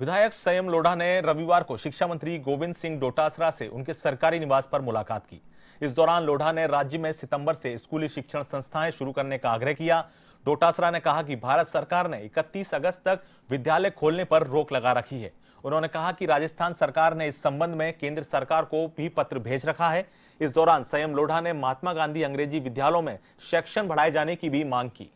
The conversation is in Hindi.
विधायक संयम लोढ़ा ने रविवार को शिक्षा मंत्री गोविंद सिंह डोटासरा से उनके सरकारी निवास पर मुलाकात की इस दौरान लोढ़ा ने राज्य में सितंबर से स्कूली शिक्षण संस्थाएं शुरू करने का आग्रह किया डोटासरा ने कहा कि भारत सरकार ने 31 अगस्त तक विद्यालय खोलने पर रोक लगा रखी है उन्होंने कहा कि राजस्थान सरकार ने इस संबंध में केंद्र सरकार को भी पत्र भेज रखा है इस दौरान संयम लोढ़ा ने महात्मा गांधी अंग्रेजी विद्यालयों में शैक्षण बढ़ाए जाने की भी मांग की